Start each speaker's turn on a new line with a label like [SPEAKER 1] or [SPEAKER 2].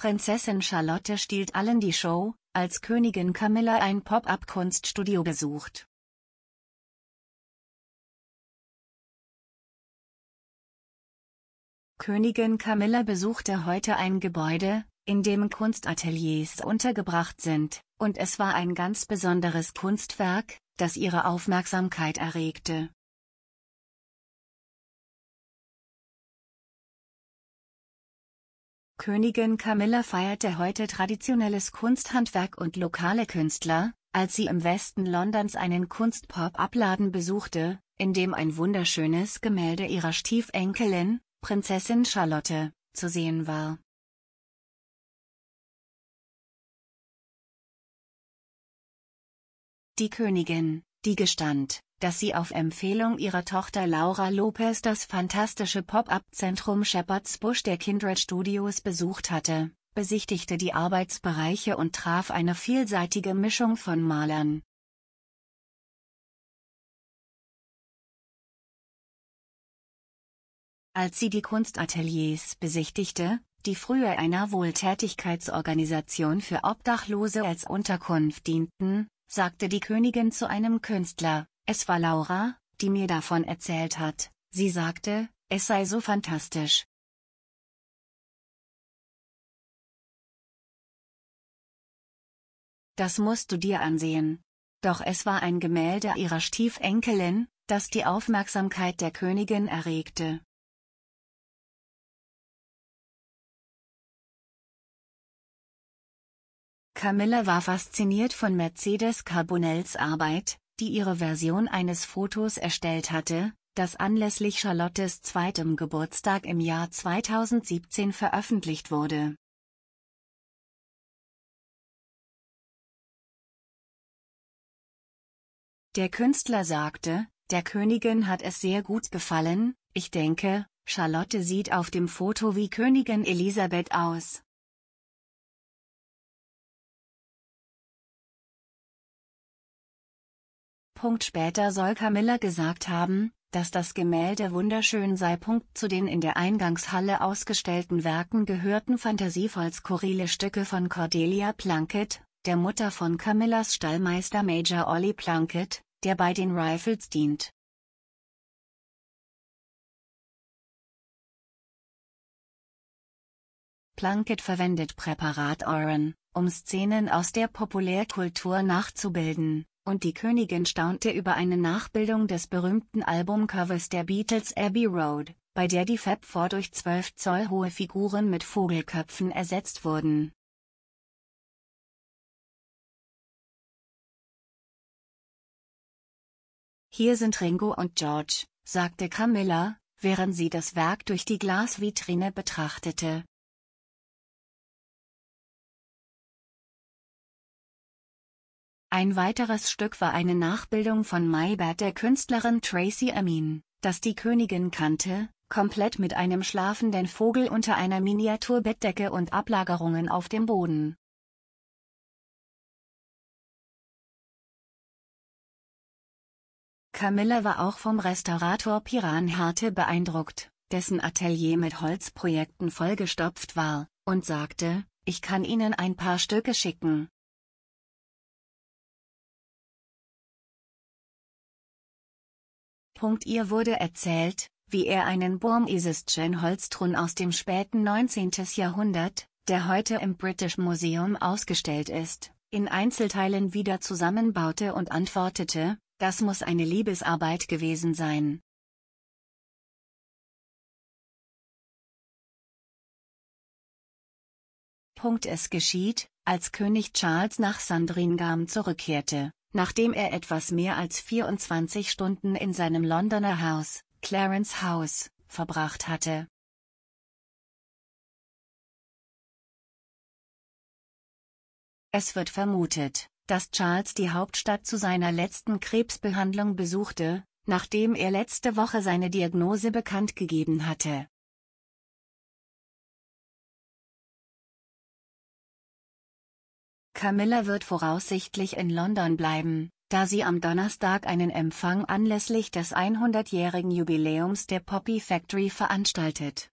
[SPEAKER 1] Prinzessin Charlotte stiehlt allen die Show, als Königin Camilla ein Pop-up-Kunststudio
[SPEAKER 2] besucht. Königin Camilla besuchte heute ein Gebäude,
[SPEAKER 3] in dem Kunstateliers untergebracht sind, und es war ein ganz besonderes
[SPEAKER 2] Kunstwerk, das ihre Aufmerksamkeit erregte. Königin Camilla
[SPEAKER 3] feierte heute traditionelles Kunsthandwerk und lokale Künstler, als sie im Westen Londons einen Kunstpop-Abladen besuchte, in dem ein wunderschönes Gemälde
[SPEAKER 2] ihrer Stiefenkelin, Prinzessin Charlotte, zu sehen war. Die Königin, die gestand, dass sie auf Empfehlung ihrer Tochter Laura Lopez
[SPEAKER 3] das fantastische Pop-up-Zentrum Shepherd's Bush der Kindred Studios besucht hatte,
[SPEAKER 2] besichtigte die Arbeitsbereiche und traf eine vielseitige Mischung von Malern. Als sie die Kunstateliers besichtigte, die früher einer
[SPEAKER 3] Wohltätigkeitsorganisation für Obdachlose als Unterkunft dienten, sagte die Königin zu einem Künstler, es war Laura, die mir davon erzählt hat. Sie
[SPEAKER 2] sagte, es sei so fantastisch. Das musst du dir ansehen.
[SPEAKER 1] Doch es war ein Gemälde ihrer Stiefenkelin, das die Aufmerksamkeit der Königin
[SPEAKER 2] erregte. Camilla war fasziniert von Mercedes Carbonells
[SPEAKER 3] Arbeit, die ihre Version eines Fotos erstellt hatte, das anlässlich Charlottes
[SPEAKER 2] zweitem Geburtstag im Jahr 2017 veröffentlicht wurde. Der Künstler sagte, der Königin hat es sehr gut gefallen, ich denke, Charlotte sieht auf dem Foto wie Königin Elisabeth aus. Punkt später soll Camilla gesagt haben, dass das Gemälde wunderschön
[SPEAKER 3] sei. Punkt zu den in der Eingangshalle ausgestellten Werken gehörten fantasievoll skurrile Stücke von Cordelia Plunkett, der Mutter von Camillas Stallmeister Major
[SPEAKER 2] Ollie Plunkett, der bei den Rifles dient. Plunkett verwendet
[SPEAKER 3] Präparat Oren, um Szenen aus der Populärkultur nachzubilden, und die Königin staunte über eine Nachbildung des berühmten Albumcovers der Beatles Abbey
[SPEAKER 2] Road, bei der die Fab Four durch 12 Zoll hohe Figuren mit Vogelköpfen ersetzt wurden. Hier sind Ringo und George, sagte Camilla, während sie das Werk durch die Glasvitrine betrachtete. Ein weiteres Stück
[SPEAKER 3] war eine Nachbildung von Maybert der Künstlerin Tracy Amin, das die Königin kannte, komplett mit einem schlafenden Vogel unter einer Miniaturbettdecke und Ablagerungen
[SPEAKER 2] auf dem Boden. Camilla war auch vom Restaurator Piran Harte
[SPEAKER 3] beeindruckt, dessen Atelier mit Holzprojekten vollgestopft war, und sagte,
[SPEAKER 2] ich kann Ihnen ein paar Stücke schicken. Ihr wurde erzählt, wie
[SPEAKER 3] er einen burmesischen Holzthron aus dem späten 19. Jahrhundert, der heute im British Museum ausgestellt ist, in Einzelteilen wieder zusammenbaute und
[SPEAKER 2] antwortete, das muss eine Liebesarbeit gewesen sein. Es geschieht, als König Charles nach Sandringham zurückkehrte. Nachdem
[SPEAKER 3] er etwas mehr als 24 Stunden in seinem Londoner Haus, Clarence
[SPEAKER 1] House,
[SPEAKER 2] verbracht hatte. Es wird vermutet, dass Charles die Hauptstadt zu
[SPEAKER 3] seiner letzten Krebsbehandlung besuchte, nachdem er letzte Woche seine Diagnose
[SPEAKER 2] bekannt gegeben hatte. Camilla wird voraussichtlich in London bleiben,
[SPEAKER 3] da sie am Donnerstag einen Empfang anlässlich des 100-jährigen Jubiläums der Poppy
[SPEAKER 2] Factory veranstaltet